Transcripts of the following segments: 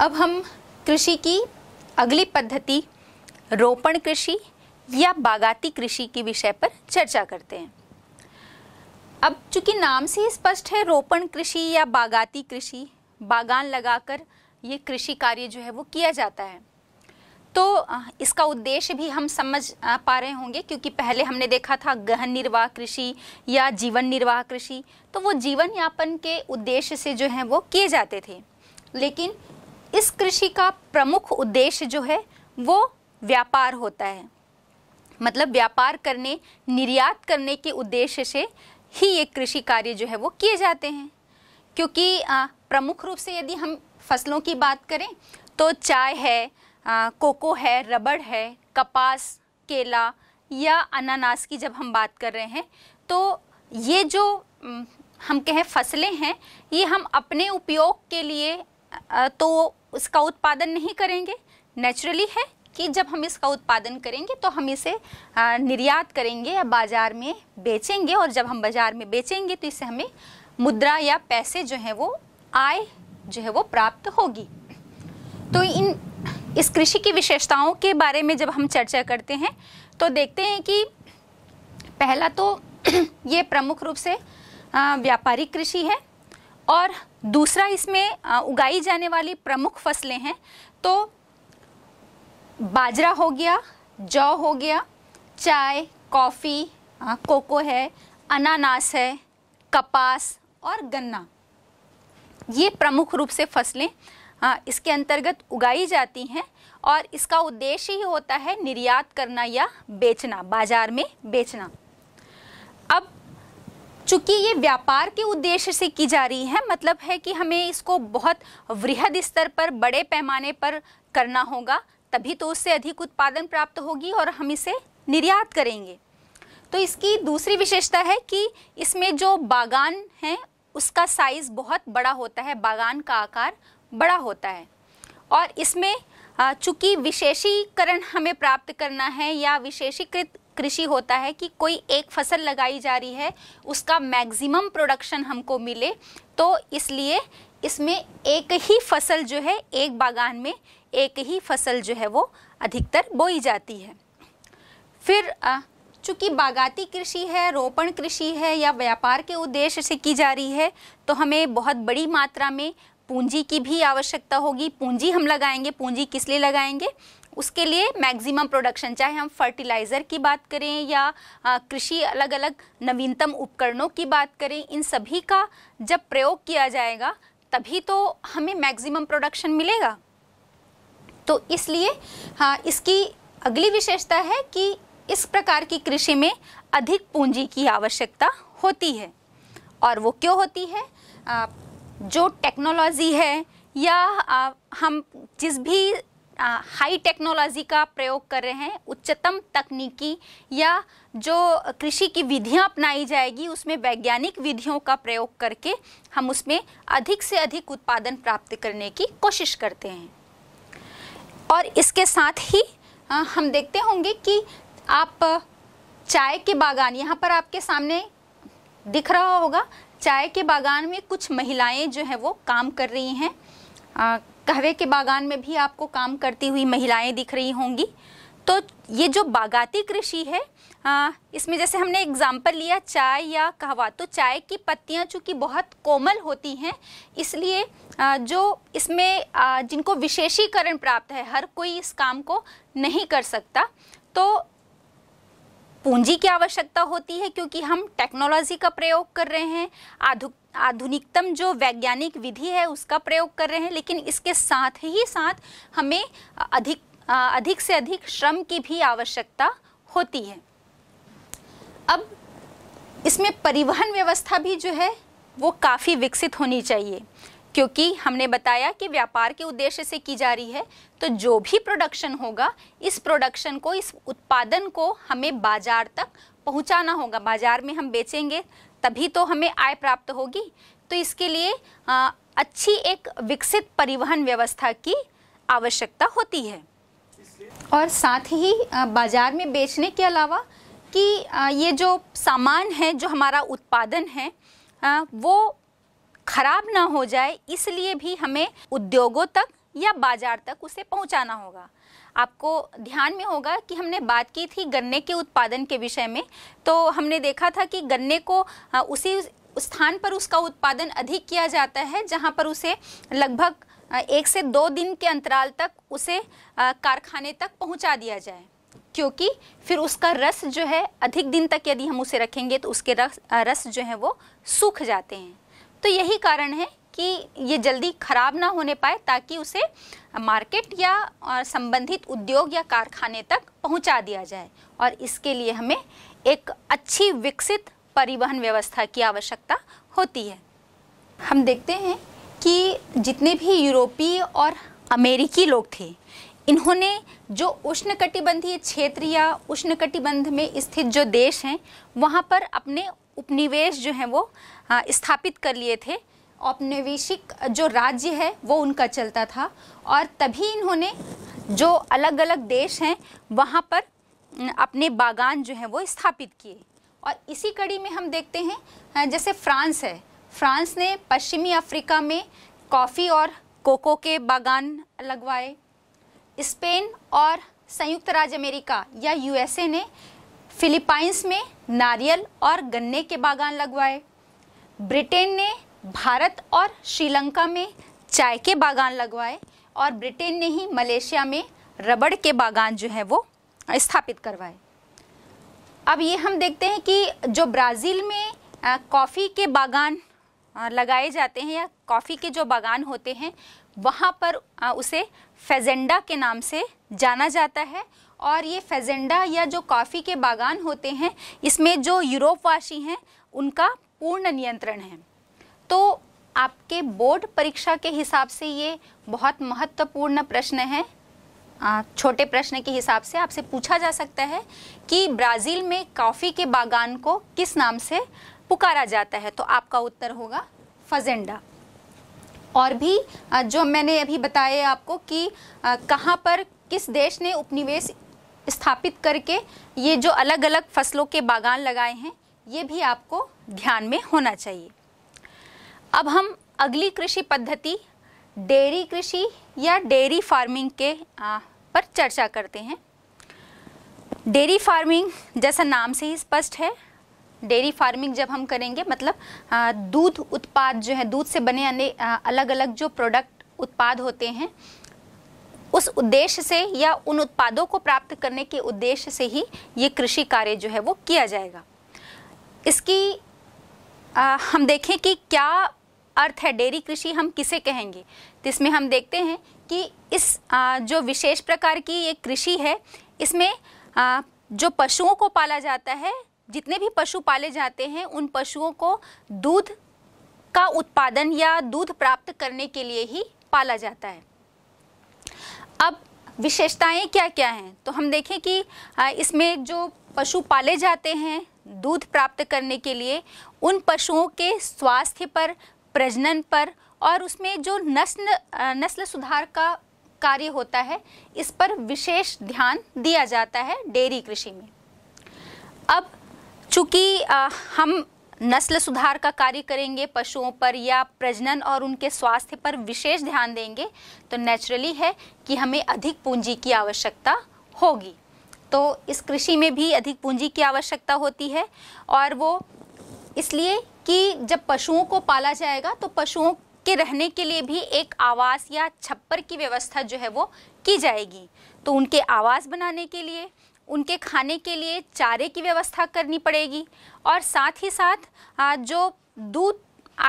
अब हम कृषि की अगली पद्धति रोपण कृषि या बागाती कृषि के विषय पर चर्चा करते हैं अब चूंकि नाम से ही स्पष्ट है रोपण कृषि या बागाती कृषि बागान लगाकर ये कृषि कार्य जो है वो किया जाता है तो इसका उद्देश्य भी हम समझ पा रहे होंगे क्योंकि पहले हमने देखा था गहन निर्वाह कृषि या जीवन निर्वाह कृषि तो वो जीवन यापन के उद्देश्य से जो है वो किए जाते थे लेकिन इस कृषि का प्रमुख उद्देश्य जो है वो व्यापार होता है मतलब व्यापार करने निर्यात करने के उद्देश्य से ही ये कृषि कार्य जो है वो किए जाते हैं क्योंकि प्रमुख रूप से यदि हम फसलों की बात करें तो चाय है आ, कोको है रबड़ है कपास केला या अनानास की जब हम बात कर रहे हैं तो ये जो हम कहें फसलें हैं ये हम अपने उपयोग के लिए तो इसका उत्पादन नहीं करेंगे नेचुरली है कि जब हम इसका उत्पादन करेंगे तो हम इसे निर्यात करेंगे या बाज़ार में बेचेंगे और जब हम बाज़ार में बेचेंगे तो इससे हमें मुद्रा या पैसे जो है वो आय जो है वो प्राप्त होगी तो इन इस कृषि की विशेषताओं के बारे में जब हम चर्चा करते हैं तो देखते हैं कि पहला तो ये प्रमुख रूप से व्यापारिक कृषि है और दूसरा इसमें उगाई जाने वाली प्रमुख फसलें हैं तो बाजरा हो गया जौ हो गया चाय कॉफ़ी कोको है अनानास है कपास और गन्ना ये प्रमुख रूप से फसलें इसके अंतर्गत उगाई जाती हैं और इसका उद्देश्य ही होता है निर्यात करना या बेचना बाजार में बेचना अब चूंकि ये व्यापार के उद्देश्य से की जा रही है मतलब है कि हमें इसको बहुत वृहद स्तर पर बड़े पैमाने पर करना होगा तभी तो उससे अधिक उत्पादन प्राप्त होगी और हम इसे निर्यात करेंगे तो इसकी दूसरी विशेषता है कि इसमें जो बागान है उसका साइज़ बहुत बड़ा होता है बागान का आकार बड़ा होता है और इसमें चूंकि विशेषीकरण हमें प्राप्त करना है या विशेषीकृत कृषि होता है कि कोई एक फसल लगाई जा रही है उसका मैक्सिमम प्रोडक्शन हमको मिले तो इसलिए इसमें एक ही फसल जो है एक बागान में एक ही फसल जो है वो अधिकतर बोई जाती है फिर चूँकि बागाती कृषि है रोपण कृषि है या व्यापार के उद्देश्य से की जा रही है तो हमें बहुत बड़ी मात्रा में पूंजी की भी आवश्यकता होगी पूंजी हम लगाएंगे पूंजी किस लिए लगाएंगे उसके लिए मैक्सिमम प्रोडक्शन चाहे हम फर्टिलाइज़र की बात करें या कृषि अलग अलग नवीनतम उपकरणों की बात करें इन सभी का जब प्रयोग किया जाएगा तभी तो हमें मैक्सिमम प्रोडक्शन मिलेगा तो इसलिए हाँ इसकी अगली विशेषता है कि इस प्रकार की कृषि में अधिक पूंजी की आवश्यकता होती है और वो क्यों होती है आ, जो टेक्नोलॉजी है या आ, हम जिस भी हाई टेक्नोलॉजी का प्रयोग कर रहे हैं उच्चतम तकनीकी या जो कृषि की विधियां अपनाई जाएगी उसमें वैज्ञानिक विधियों का प्रयोग करके हम उसमें अधिक से अधिक उत्पादन प्राप्त करने की कोशिश करते हैं और इसके साथ ही आ, हम देखते होंगे कि आप चाय के बागान यहाँ पर आपके सामने दिख रहा होगा चाय के बागान में कुछ महिलाएं जो है वो काम कर रही हैं कहवे के बागान में भी आपको काम करती हुई महिलाएं दिख रही होंगी तो ये जो बागाती कृषि है आ, इसमें जैसे हमने एग्जाम्पल लिया चाय या कहवा तो चाय की पत्तियाँ चूँकि बहुत कोमल होती हैं इसलिए आ, जो इसमें आ, जिनको विशेषीकरण प्राप्त है हर कोई इस काम को नहीं कर सकता तो पूंजी की आवश्यकता होती है क्योंकि हम टेक्नोलॉजी का प्रयोग कर रहे हैं आधुनिक आधुनिकतम जो वैज्ञानिक विधि है उसका प्रयोग कर रहे हैं लेकिन इसके साथ ही साथ हमें अधिक अधिक से अधिक श्रम की भी आवश्यकता होती है अब इसमें परिवहन व्यवस्था भी जो है वो काफ़ी विकसित होनी चाहिए क्योंकि हमने बताया कि व्यापार के उद्देश्य से की जा रही है तो जो भी प्रोडक्शन होगा इस प्रोडक्शन को इस उत्पादन को हमें बाज़ार तक पहुंचाना होगा बाज़ार में हम बेचेंगे तभी तो हमें आय प्राप्त होगी तो इसके लिए आ, अच्छी एक विकसित परिवहन व्यवस्था की आवश्यकता होती है और साथ ही बाज़ार में बेचने के अलावा कि ये जो सामान है जो हमारा उत्पादन है वो खराब ना हो जाए इसलिए भी हमें उद्योगों तक या बाज़ार तक उसे पहुंचाना होगा आपको ध्यान में होगा कि हमने बात की थी गन्ने के उत्पादन के विषय में तो हमने देखा था कि गन्ने को हाँ, उसी स्थान पर उसका उत्पादन अधिक किया जाता है जहाँ पर उसे लगभग हाँ, एक से दो दिन के अंतराल तक उसे हाँ, कारखाने तक पहुँचा दिया जाए क्योंकि फिर उसका रस जो है अधिक दिन तक यदि हम उसे रखेंगे तो उसके रस रस जो है वो सूख जाते हैं तो यही कारण है कि ये जल्दी खराब ना होने पाए ताकि उसे मार्केट या संबंधित उद्योग या कारखाने तक पहुंचा दिया जाए और इसके लिए हमें एक अच्छी विकसित परिवहन व्यवस्था की आवश्यकता होती है हम देखते हैं कि जितने भी यूरोपीय और अमेरिकी लोग थे इन्होंने जो उष्णकटिबंधीय क्षेत्र या उष्णकटिबंध में स्थित जो देश हैं वहाँ पर अपने उपनिवेश जो हैं वो स्थापित कर लिए थे औपनिवेशिक जो राज्य है वो उनका चलता था और तभी इन्होंने जो अलग अलग देश हैं वहाँ पर अपने बागान जो हैं वो स्थापित किए और इसी कड़ी में हम देखते हैं जैसे फ्रांस है फ्रांस ने पश्चिमी अफ्रीका में कॉफ़ी और कोको के बागान लगवाए स्पेन और संयुक्त राज्य अमेरिका या यूएसए ने फिलीपाइंस में नारियल और गन्ने के बागान लगवाए ब्रिटेन ने भारत और श्रीलंका में चाय के बागान लगवाए और ब्रिटेन ने ही मलेशिया में रबड़ के बागान जो है वो स्थापित करवाए अब ये हम देखते हैं कि जो ब्राज़ील में कॉफ़ी के बागान लगाए जाते हैं या कॉफ़ी के जो बागान होते हैं वहाँ पर उसे फेजेंडा के नाम से जाना जाता है और ये फेजेंडा या जो कॉफ़ी के बागान होते हैं इसमें जो यूरोपवासी हैं उनका पूर्ण नियंत्रण है तो आपके बोर्ड परीक्षा के हिसाब से ये बहुत महत्वपूर्ण प्रश्न है छोटे प्रश्न के हिसाब से आपसे पूछा जा सकता है कि ब्राज़ील में कॉफ़ी के बागान को किस नाम से पुकारा जाता है तो आपका उत्तर होगा फजेंडा और भी जो मैंने अभी बताया आपको कि कहाँ पर किस देश ने उपनिवेश स्थापित करके ये जो अलग अलग फसलों के बागान लगाए हैं ये भी आपको ध्यान में होना चाहिए अब हम अगली कृषि पद्धति डेयरी कृषि या डेयरी फार्मिंग के आ, पर चर्चा करते हैं डेयरी फार्मिंग जैसा नाम से ही स्पष्ट है डेयरी फार्मिंग जब हम करेंगे मतलब दूध उत्पाद जो है दूध से बने अने अलग अलग जो प्रोडक्ट उत्पाद होते हैं उस उद्देश्य से या उन उत्पादों को प्राप्त करने के उद्देश्य से ही ये कृषि कार्य जो है वो किया जाएगा इसकी आ, हम देखें कि क्या अर्थ है डेयरी कृषि हम किसे कहेंगे तो इसमें हम देखते हैं कि इस आ, जो विशेष प्रकार की ये कृषि है इसमें आ, जो पशुओं को पाला जाता है जितने भी पशु पाले जाते हैं उन पशुओं को दूध का उत्पादन या दूध प्राप्त करने के लिए ही पाला जाता है अब विशेषताएं क्या क्या हैं तो हम देखें कि इसमें जो पशु पाले जाते हैं दूध प्राप्त करने के लिए उन पशुओं के स्वास्थ्य पर प्रजनन पर और उसमें जो नस्ल नस्ल सुधार का कार्य होता है इस पर विशेष ध्यान दिया जाता है डेयरी कृषि में अब चूँकि हम नस्ल सुधार का कार्य करेंगे पशुओं पर या प्रजनन और उनके स्वास्थ्य पर विशेष ध्यान देंगे तो नेचुरली है कि हमें अधिक पूंजी की आवश्यकता होगी तो इस कृषि में भी अधिक पूंजी की आवश्यकता होती है और वो इसलिए कि जब पशुओं को पाला जाएगा तो पशुओं के रहने के लिए भी एक आवास या छप्पर की व्यवस्था जो है वो की जाएगी तो उनके आवास बनाने के लिए उनके खाने के लिए चारे की व्यवस्था करनी पड़ेगी और साथ ही साथ जो दूध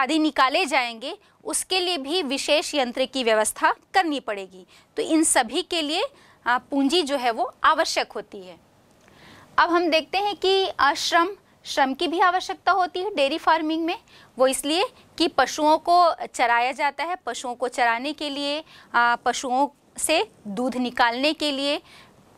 आदि निकाले जाएंगे उसके लिए भी विशेष यंत्र की व्यवस्था करनी पड़ेगी तो इन सभी के लिए पूंजी जो है वो आवश्यक होती है अब हम देखते हैं कि श्रम श्रम की भी आवश्यकता होती है डेयरी फार्मिंग में वो इसलिए कि पशुओं को चराया जाता है पशुओं को चराने के लिए पशुओं से दूध निकालने के लिए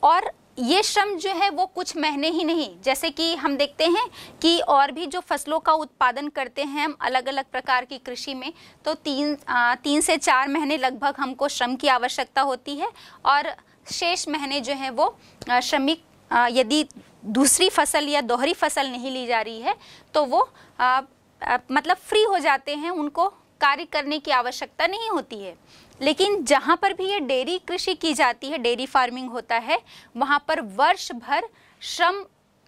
और ये श्रम जो है वो कुछ महीने ही नहीं जैसे कि हम देखते हैं कि और भी जो फसलों का उत्पादन करते हैं हम अलग अलग प्रकार की कृषि में तो तीन आ, तीन से चार महीने लगभग हमको श्रम की आवश्यकता होती है और शेष महीने जो है वो श्रमिक यदि दूसरी फसल या दोहरी फसल नहीं ली जा रही है तो वो आ, आ, मतलब फ्री हो जाते हैं उनको कार्य करने की आवश्यकता नहीं होती है लेकिन जहाँ पर भी ये डेयरी कृषि की जाती है डेयरी फार्मिंग होता है वहाँ पर वर्ष भर श्रम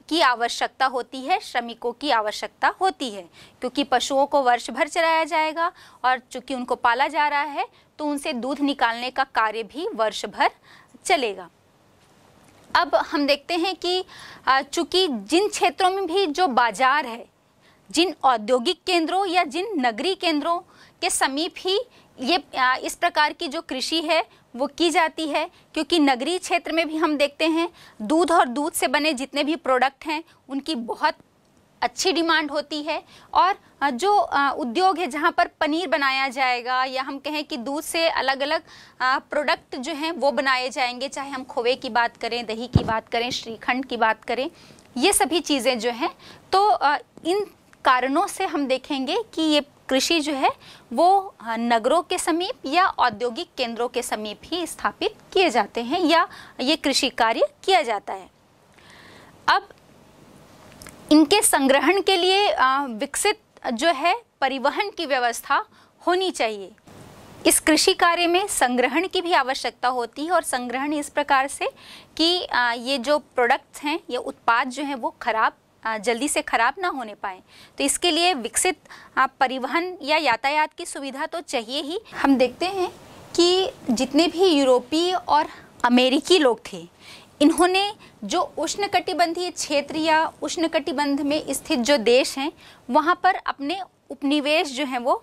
की आवश्यकता होती है श्रमिकों की आवश्यकता होती है क्योंकि पशुओं को वर्ष भर चराया जाएगा और चूंकि उनको पाला जा रहा है तो उनसे दूध निकालने का कार्य भी वर्ष भर चलेगा अब हम देखते हैं कि चूंकि जिन क्षेत्रों में भी जो बाजार है जिन औद्योगिक केंद्रों या जिन नगरीय केंद्रों के समीप ही ये इस प्रकार की जो कृषि है वो की जाती है क्योंकि नगरीय क्षेत्र में भी हम देखते हैं दूध और दूध से बने जितने भी प्रोडक्ट हैं उनकी बहुत अच्छी डिमांड होती है और जो उद्योग है जहाँ पर पनीर बनाया जाएगा या हम कहें कि दूध से अलग अलग प्रोडक्ट जो हैं वो बनाए जाएंगे चाहे हम खोए की बात करें दही की बात करें श्रीखंड की बात करें ये सभी चीज़ें जो हैं तो इन कारणों से हम देखेंगे कि ये कृषि जो है वो नगरों के समीप या औद्योगिक केंद्रों के समीप ही स्थापित किए जाते हैं या ये कृषि कार्य किया जाता है अब इनके संग्रहण के लिए विकसित जो है परिवहन की व्यवस्था होनी चाहिए इस कृषि कार्य में संग्रहण की भी आवश्यकता होती है और संग्रहण इस प्रकार से कि ये जो प्रोडक्ट्स हैं ये उत्पाद जो हैं वो खराब जल्दी से खराब ना होने पाए तो इसके लिए विकसित परिवहन या यातायात की सुविधा तो चाहिए ही हम देखते हैं कि जितने भी यूरोपीय और अमेरिकी लोग थे इन्होंने जो उष्ण कटिबंधीय क्षेत्र या उष्ण कटिबंध में स्थित जो देश हैं वहाँ पर अपने उपनिवेश जो हैं वो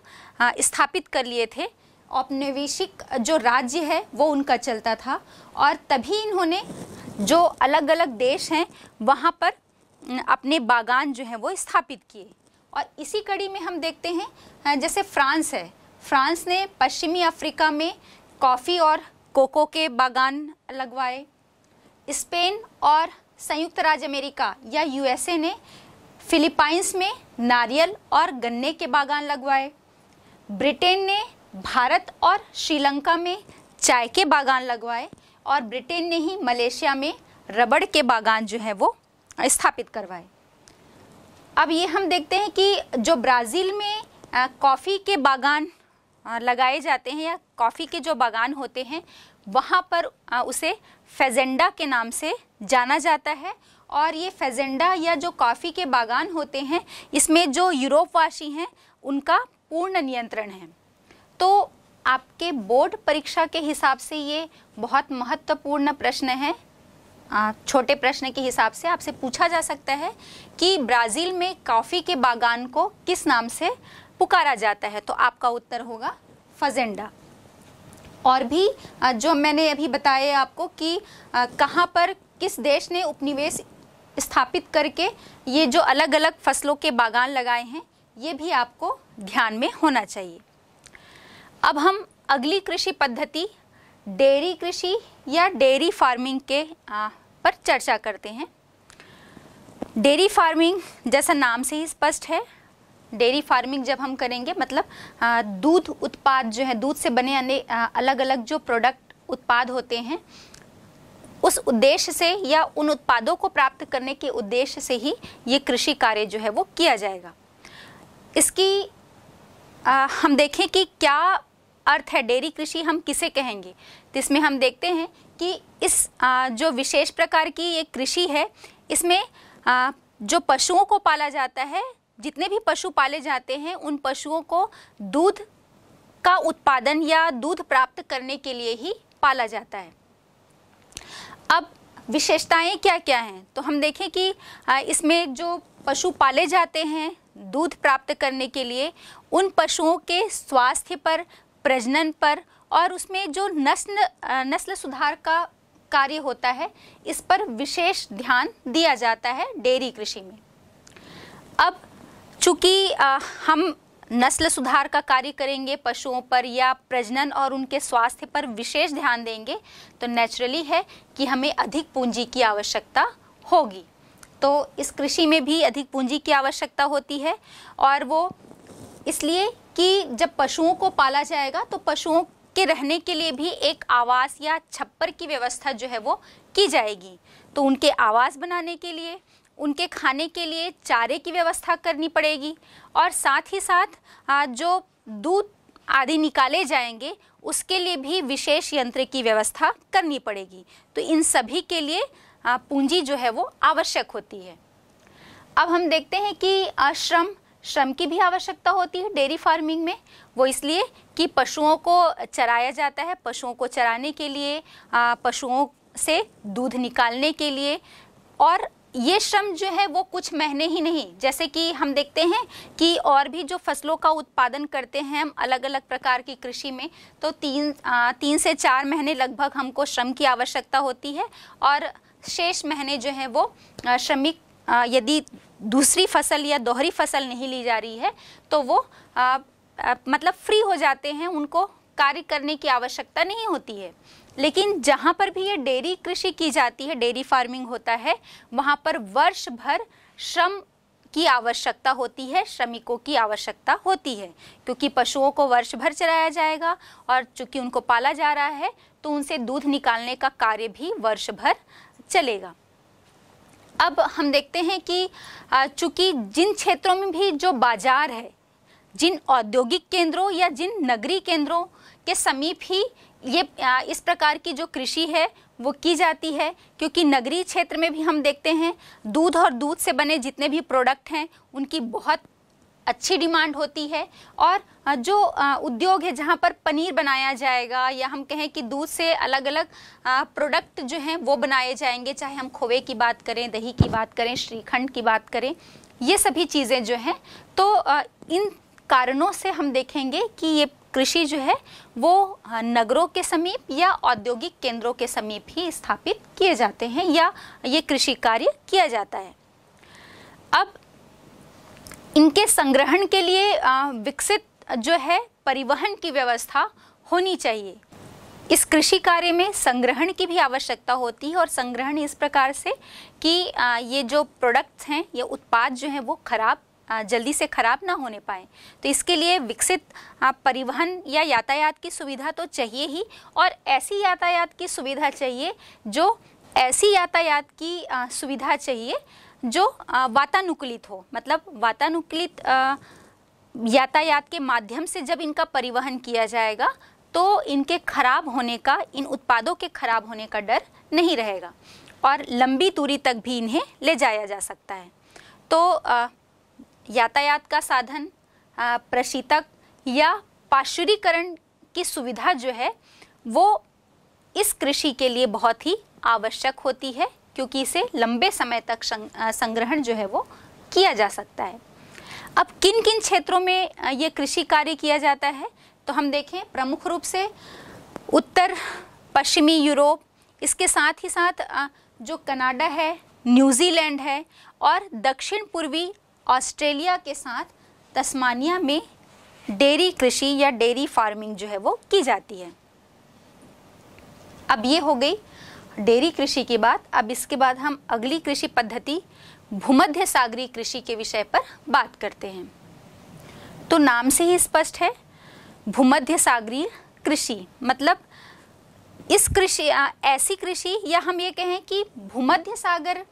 स्थापित कर लिए थे औपनिवेशिक जो राज्य है वो उनका चलता था और तभी इन्होंने जो अलग अलग देश हैं वहाँ पर अपने बागान जो हैं वो स्थापित किए और इसी कड़ी में हम देखते हैं जैसे फ्रांस है फ्रांस ने पश्चिमी अफ्रीका में कॉफ़ी और कोको के बागान लगवाए स्पेन और संयुक्त राज्य अमेरिका या यूएसए ने फिलीपाइंस में नारियल और गन्ने के बागान लगवाए ब्रिटेन ने भारत और श्रीलंका में चाय के बागान लगवाए और ब्रिटेन ने ही मलेशिया में रबड़ के बागान जो है वो स्थापित करवाए अब ये हम देखते हैं कि जो ब्राज़ील में कॉफ़ी के बागान लगाए जाते हैं या कॉफ़ी के जो बागान होते हैं वहाँ पर उसे फेजेंडा के नाम से जाना जाता है और ये फेजेंडा या जो कॉफ़ी के बागान होते हैं इसमें जो यूरोपवासी हैं उनका पूर्ण नियंत्रण है तो आपके बोर्ड परीक्षा के हिसाब से ये बहुत महत्वपूर्ण प्रश्न है छोटे प्रश्न के हिसाब से आपसे पूछा जा सकता है कि ब्राज़ील में कॉफ़ी के बागान को किस नाम से पुकारा जाता है तो आपका उत्तर होगा फजेंडा और भी जो मैंने अभी बताया आपको कि कहाँ पर किस देश ने उपनिवेश स्थापित करके ये जो अलग अलग फसलों के बागान लगाए हैं ये भी आपको ध्यान में होना चाहिए अब हम अगली कृषि पद्धति डेयरी कृषि या डेयरी फार्मिंग के आ, पर चर्चा करते हैं डेयरी फार्मिंग जैसा नाम से ही स्पष्ट है डेयरी फार्मिंग जब हम करेंगे मतलब दूध उत्पाद जो है दूध से बने अलग अलग जो प्रोडक्ट उत्पाद होते हैं उस उद्देश्य से या उन उत्पादों को प्राप्त करने के उद्देश्य से ही ये कृषि कार्य जो है वो किया जाएगा इसकी आ, हम देखें कि क्या अर्थ है डेयरी कृषि हम किसे कहेंगे तो इसमें हम देखते हैं कि इस आ, जो विशेष प्रकार की ये कृषि है इसमें आ, जो पशुओं को पाला जाता है जितने भी पशु पाले जाते हैं उन पशुओं को दूध का उत्पादन या दूध प्राप्त करने के लिए ही पाला जाता है अब विशेषताएं क्या क्या हैं तो हम देखें कि इसमें जो पशु पाले जाते हैं दूध प्राप्त करने के लिए उन पशुओं के स्वास्थ्य पर प्रजनन पर और उसमें जो नस्ल नस्ल सुधार का कार्य होता है इस पर विशेष ध्यान दिया जाता है डेयरी कृषि में अब चूँकि हम नस्ल सुधार का कार्य करेंगे पशुओं पर या प्रजनन और उनके स्वास्थ्य पर विशेष ध्यान देंगे तो नेचुरली है कि हमें अधिक पूंजी की आवश्यकता होगी तो इस कृषि में भी अधिक पूंजी की आवश्यकता होती है और वो इसलिए कि जब पशुओं को पाला जाएगा तो पशुओं के रहने के लिए भी एक आवास या छप्पर की व्यवस्था जो है वो की जाएगी तो उनके आवास बनाने के लिए उनके खाने के लिए चारे की व्यवस्था करनी पड़ेगी और साथ ही साथ जो दूध आदि निकाले जाएंगे उसके लिए भी विशेष यंत्र की व्यवस्था करनी पड़ेगी तो इन सभी के लिए पूंजी जो है वो आवश्यक होती है अब हम देखते हैं कि श्रम श्रम की भी आवश्यकता होती है डेयरी फार्मिंग में वो इसलिए कि पशुओं को चराया जाता है पशुओं को चराने के लिए पशुओं से दूध निकालने के लिए और ये श्रम जो है वो कुछ महीने ही नहीं जैसे कि हम देखते हैं कि और भी जो फसलों का उत्पादन करते हैं हम अलग अलग प्रकार की कृषि में तो तीन आ, तीन से चार महीने लगभग हमको श्रम की आवश्यकता होती है और शेष महीने जो है वो श्रमिक यदि दूसरी फसल या दोहरी फसल नहीं ली जा रही है तो वो आ, आ, मतलब फ्री हो जाते हैं उनको कार्य करने की आवश्यकता नहीं होती है लेकिन जहाँ पर भी ये डेयरी कृषि की जाती है डेयरी फार्मिंग होता है वहाँ पर वर्ष भर श्रम की आवश्यकता होती है श्रमिकों की आवश्यकता होती है क्योंकि पशुओं को वर्ष भर चराया जाएगा और चूंकि उनको पाला जा रहा है तो उनसे दूध निकालने का कार्य भी वर्ष भर चलेगा अब हम देखते हैं कि चूंकि जिन क्षेत्रों में भी जो बाजार है जिन औद्योगिक केंद्रों या जिन नगरीय केंद्रों के समीप ही ये इस प्रकार की जो कृषि है वो की जाती है क्योंकि नगरीय क्षेत्र में भी हम देखते हैं दूध और दूध से बने जितने भी प्रोडक्ट हैं उनकी बहुत अच्छी डिमांड होती है और जो उद्योग है जहाँ पर पनीर बनाया जाएगा या हम कहें कि दूध से अलग अलग प्रोडक्ट जो हैं वो बनाए जाएंगे चाहे हम खोए की बात करें दही की बात करें श्रीखंड की बात करें ये सभी चीज़ें जो हैं तो इन कारणों से हम देखेंगे कि ये कृषि जो है वो नगरों के समीप या औद्योगिक केंद्रों के समीप ही स्थापित किए जाते हैं या ये कृषि कार्य किया जाता है अब इनके संग्रहण के लिए विकसित जो है परिवहन की व्यवस्था होनी चाहिए इस कृषि कार्य में संग्रहण की भी आवश्यकता होती है और संग्रहण इस प्रकार से कि ये जो प्रोडक्ट्स हैं ये उत्पाद जो हैं वो खराब जल्दी से ख़राब ना होने पाए तो इसके लिए विकसित परिवहन या यातायात की सुविधा तो चाहिए ही और ऐसी यातायात की सुविधा चाहिए जो ऐसी यातायात की सुविधा चाहिए जो वातानुकूलित हो मतलब वातानुकूलित यातायात के माध्यम से जब इनका परिवहन किया जाएगा तो इनके खराब होने का इन उत्पादों के खराब होने का डर नहीं रहेगा और लंबी दूरी तक भी इन्हें ले जाया जा सकता है तो यातायात का साधन प्रशीतक या पाशुरीकरण की सुविधा जो है वो इस कृषि के लिए बहुत ही आवश्यक होती है क्योंकि इसे लंबे समय तक संग्रहण जो है वो किया जा सकता है अब किन किन क्षेत्रों में ये कृषि कार्य किया जाता है तो हम देखें प्रमुख रूप से उत्तर पश्चिमी यूरोप इसके साथ ही साथ जो कनाडा है न्यूजीलैंड है और दक्षिण पूर्वी ऑस्ट्रेलिया के साथ तस्मानिया में डेयरी कृषि या डेयरी फार्मिंग जो है वो की जाती है अब ये हो गई डेयरी कृषि की बात अब इसके बाद हम अगली कृषि पद्धति भूमध्य सागरी कृषि के विषय पर बात करते हैं तो नाम से ही स्पष्ट है भूमध्य सागरी कृषि मतलब इस कृषि ऐसी कृषि या हम ये कहें कि भूमध्य सागर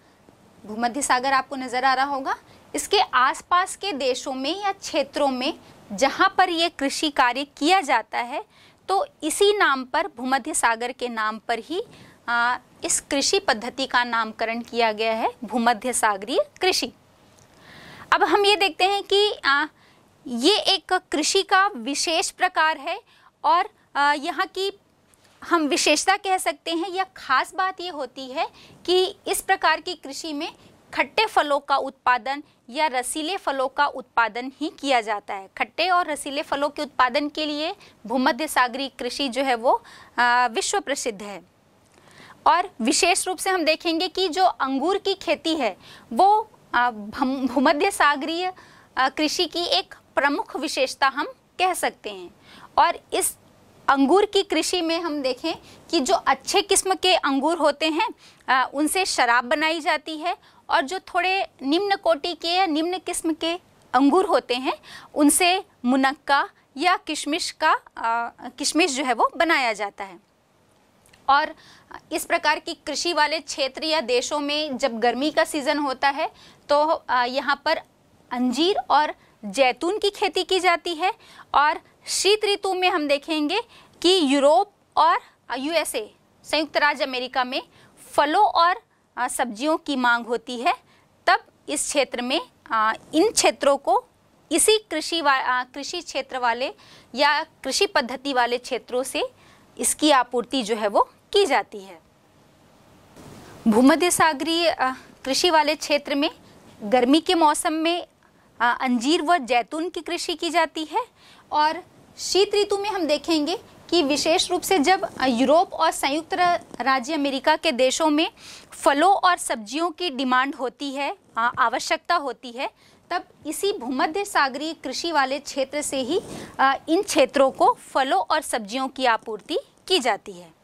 भूमध्य सागर आपको नज़र आ रहा होगा इसके आसपास के देशों में या क्षेत्रों में जहाँ पर ये कृषि कार्य किया जाता है तो इसी नाम पर भूमध्य सागर के नाम पर ही आ, इस कृषि पद्धति का नामकरण किया गया है भूमध्य सागरीय कृषि अब हम ये देखते हैं कि आ, ये एक कृषि का विशेष प्रकार है और यहाँ की हम विशेषता कह सकते हैं या खास बात ये होती है कि इस प्रकार की कृषि में खट्टे फलों का उत्पादन या रसीले फलों का उत्पादन ही किया जाता है खट्टे और रसीले फलों के उत्पादन के लिए भूमध्य सागरी कृषि जो है वो विश्व प्रसिद्ध है और विशेष रूप से हम देखेंगे कि जो अंगूर की खेती है वो भूमध्य सागरीय कृषि की एक प्रमुख विशेषता हम कह सकते हैं और इस अंगूर की कृषि में हम देखें कि जो अच्छे किस्म के अंगूर होते हैं आ, उनसे शराब बनाई जाती है और जो थोड़े निम्न कोटि के या निम्न किस्म के अंगूर होते हैं उनसे मुनक्का या किशमिश का किशमिश जो है वो बनाया जाता है और इस प्रकार की कृषि वाले क्षेत्र या देशों में जब गर्मी का सीज़न होता है तो यहाँ पर अंजीर और जैतून की खेती की जाती है और शीत ऋतु में हम देखेंगे कि यूरोप और यूएसए संयुक्त राज्य अमेरिका में फलों और सब्जियों की मांग होती है तब इस क्षेत्र में इन क्षेत्रों को इसी कृषि कृषि क्षेत्र वाले या कृषि पद्धति वाले क्षेत्रों से इसकी आपूर्ति जो है वो की जाती है भूमध्य सागरीय कृषि वाले क्षेत्र में गर्मी के मौसम में अंजीर व जैतून की कृषि की जाती है और शीत ऋतु में हम देखेंगे कि विशेष रूप से जब यूरोप और संयुक्त राज्य अमेरिका के देशों में फलों और सब्जियों की डिमांड होती है आवश्यकता होती है तब इसी भूमध्य सागरीय कृषि वाले क्षेत्र से ही इन क्षेत्रों को फलों और सब्जियों की आपूर्ति की जाती है